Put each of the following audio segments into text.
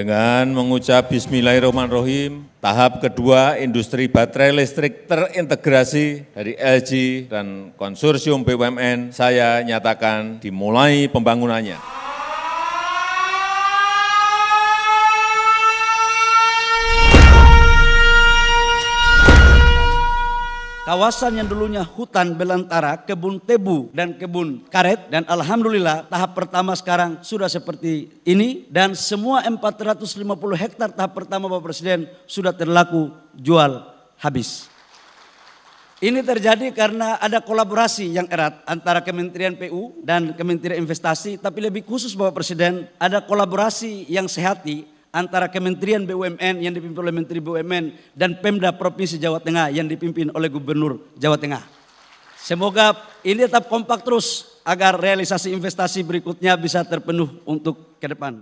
dengan mengucap Bismillahirrahmanirrahim, tahap kedua industri baterai listrik terintegrasi dari LG dan konsorsium BUMN, saya nyatakan dimulai pembangunannya. kawasan yang dulunya hutan belantara, kebun tebu dan kebun karet dan alhamdulillah tahap pertama sekarang sudah seperti ini dan semua 450 hektar tahap pertama Bapak Presiden sudah terlaku jual habis. Ini terjadi karena ada kolaborasi yang erat antara Kementerian PU dan Kementerian Investasi, tapi lebih khusus Bapak Presiden, ada kolaborasi yang sehati antara Kementerian BUMN yang dipimpin oleh Menteri BUMN dan Pemda Provinsi Jawa Tengah yang dipimpin oleh Gubernur Jawa Tengah. Semoga ini tetap kompak terus agar realisasi investasi berikutnya bisa terpenuh untuk ke depan.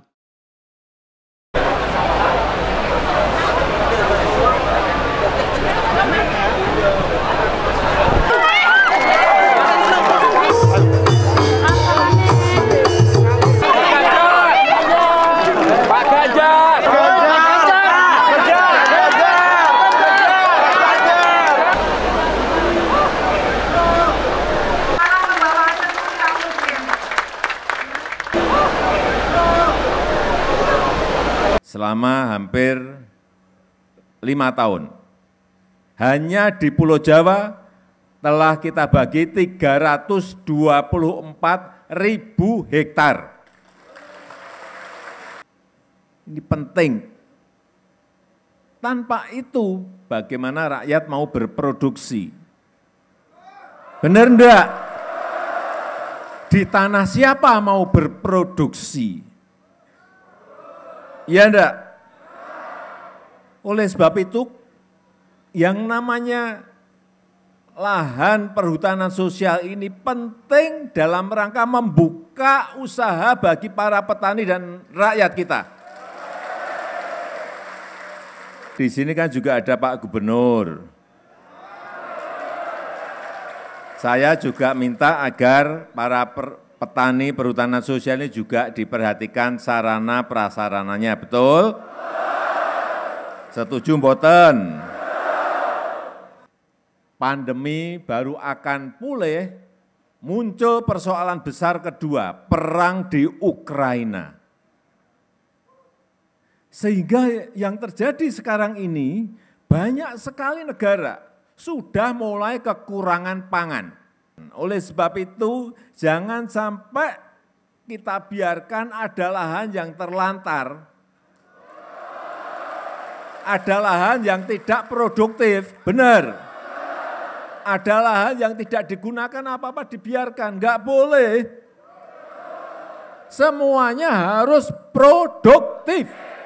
selama hampir lima tahun. Hanya di Pulau Jawa telah kita bagi 324 ribu hektar. Ini penting. Tanpa itu bagaimana rakyat mau berproduksi? Benar enggak? Di tanah siapa mau berproduksi? Iya enggak? Oleh sebab itu yang namanya lahan perhutanan sosial ini penting dalam rangka membuka usaha bagi para petani dan rakyat kita. Di sini kan juga ada Pak Gubernur. Saya juga minta agar para per, petani perhutanan sosial ini juga diperhatikan sarana prasarananya, betul? Setuju mboten? Pandemi baru akan pulih, muncul persoalan besar kedua, perang di Ukraina. Sehingga yang terjadi sekarang ini, banyak sekali negara sudah mulai kekurangan pangan oleh sebab itu, jangan sampai kita biarkan ada lahan yang terlantar, ada lahan yang tidak produktif, benar. Ada lahan yang tidak digunakan apa-apa dibiarkan, enggak boleh. Semuanya harus produktif.